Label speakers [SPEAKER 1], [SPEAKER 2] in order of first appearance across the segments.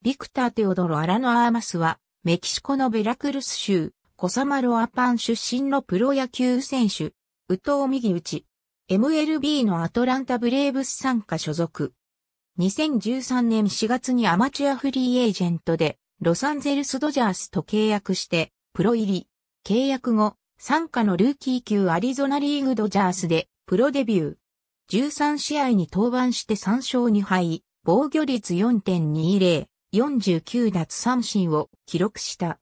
[SPEAKER 1] ビクター・テオドロ・アラノ・アーマスは、メキシコのベラクルス州、コサマロアパン出身のプロ野球選手、ウトウ右打ち、MLB のアトランタ・ブレーブス参加所属。2013年4月にアマチュアフリーエージェントで、ロサンゼルス・ドジャースと契約して、プロ入り。契約後、参加のルーキー級アリゾナリーグ・ドジャースで、プロデビュー。13試合に登板して3勝2敗、防御率4.20。49奪三振を記録した。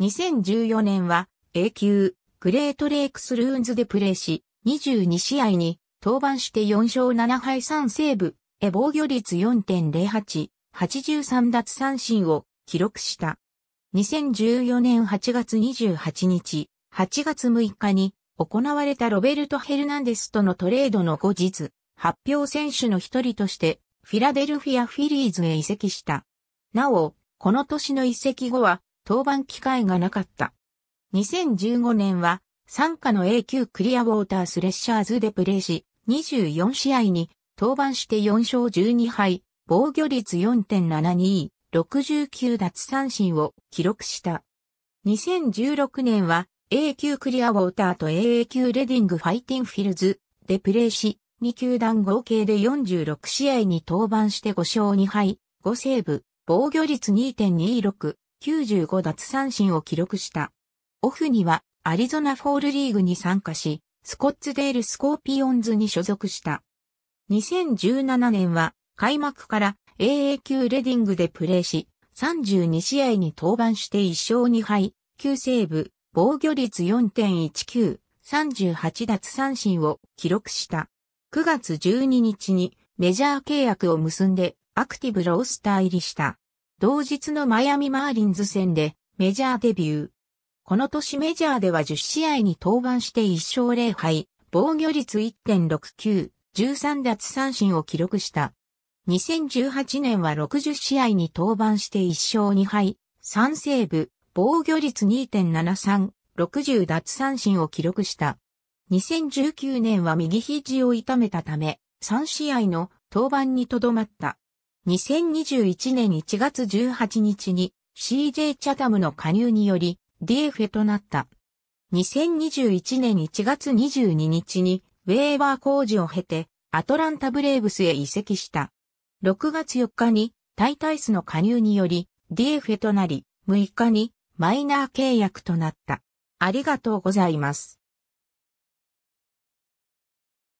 [SPEAKER 1] 2014年は A 級グレートレイクスルーンズでプレーし、22試合に登板して4勝7敗3セーブ、へ防御率4.08、83奪三振を記録した。2014年8月28日、8月6日に行われたロベルト・ヘルナンデスとのトレードの後日、発表選手の一人としてフィラデルフィア・フィリーズへ移籍した。なお、この年の移籍後は登板機会がなかった。2015年は、参加の A 級クリアウォータースレッシャーズでプレーし、24試合に登板して4勝12敗、防御率4.72、69奪三振を記録した。2016年は A 級クリアウォーターと AA 級レディングファイティングフィルズでプレーし、2球団合計で46試合に登板して5勝2敗、5セーブ、防御率2.26、95奪三振を記録した。オフにはアリゾナフォールリーグに参加し、スコッツデールスコーピオンズに所属した。2017年は開幕から AA 級レディングでプレーし、32試合に登板して1勝2敗、9セーブ、防御率4.19、38奪三振を記録した。9月12日にメジャー契約を結んでアクティブロースター入りした。同日のマイアミマーリンズ戦でメジャーデビュー。この年メジャーでは10試合に登板して1勝0敗、防御率1.69、13奪三振を記録した。2018年は60試合に登板して1勝2敗、3セーブ、防御率2.73、60奪三振を記録した。2019年は右肘を痛めたため、3試合の登板にとどまった。2021年1月18日に CJ チャタムの加入により DFA となった。2021年1月22日にウェーバー工事を経てアトランタブレーブスへ移籍した。6月4日にタイタイスの加入により DFA となり6日にマイナー契約となった。ありがとうございます。